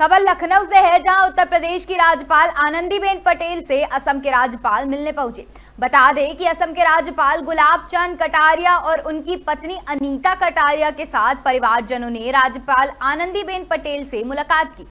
खबर लखनऊ से है जहां उत्तर प्रदेश की राज्यपाल आनंदीबेन पटेल से असम के राज्यपाल मिलने पहुंचे बता दें कि असम के राज्यपाल गुलाब चंद कटारिया और उनकी पत्नी अनीता कटारिया के साथ परिवारजनों ने राज्यपाल आनंदीबेन पटेल से मुलाकात की